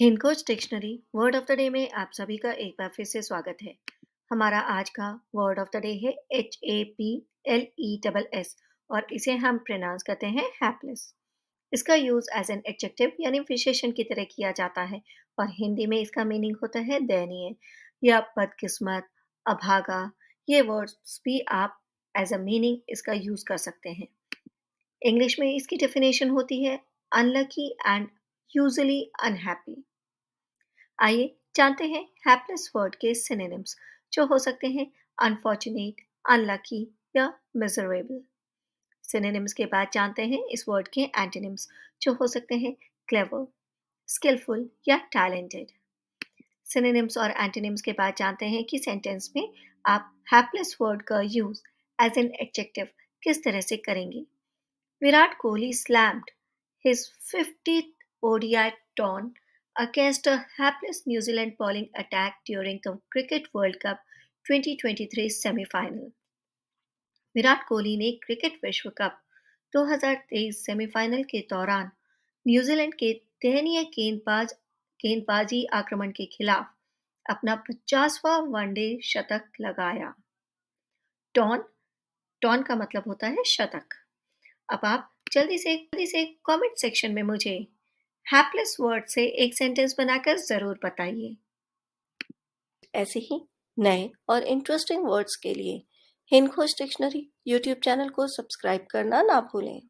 हिंदकोच dictionary word of the day में आप सभी का एक बार फिर से स्वागत है हमारा आज का वर्ड ऑफ द डे है H A P L E double S और इसे हम प्रोनाउंस करते हैं हैपलेस इसका यूज एज एन एडजेक्टिव यानी विशेषण की तरह किया जाता है और हिंदी में इसका मीनिंग होता है दयनीय या बदकिस्मत अभागा ये वर्ड्स भी आप एज अ मीनिंग इसका यूज कर सकते हैं इंग्लिश में इसकी डेफिनेशन होती है अनलकी एंड यूजली अनहैप्पी आइए जानते हैं हैप्पीनेस वर्ड के सिनेनिम्स जो हो सकते हैं अनफॉर्चुनेट अनलकी या मिजरेबल सिनेनिम्स के बाद जानते हैं इस वर्ड के एंटेनिम्स जो हो सकते हैं क्लेवर स्किलफुल या टैलेंटेड सिनेनिम्स और एंटेनिम्स के बाद जानते हैं कि सेंटेंस में आप हैप्पीनेस वर्ड का यूज़ एज एन एडजेक्टिव किस तरह से करेंगे Virat Kohli slammed his fifty ODI torn against a hapless New Zealand bowling attack during the Cricket World Cup 2023 semi-final. Virat Kohli ने क्रिकेट विश्व कप 2023 सेमीफाइनल के दौरान न्यूजीलैंड के दयनीय गेंदबाज गेंदबाजी आक्रमण के खिलाफ अपना 50वां वनडे शतक लगाया टॉन टॉन का मतलब होता है शतक अब आप जल्दी से जल्दी से कमेंट सेक्शन में मुझे हैपलेस वर्ड से एक सेंटेंस बनाकर जरूर बताइए ऐसे ही नए और इंटरेस्टिंग वर्ड्स के लिए हिंदखोज डिक्शनरी यूट्यूब चैनल को सब्सक्राइब करना ना भूलें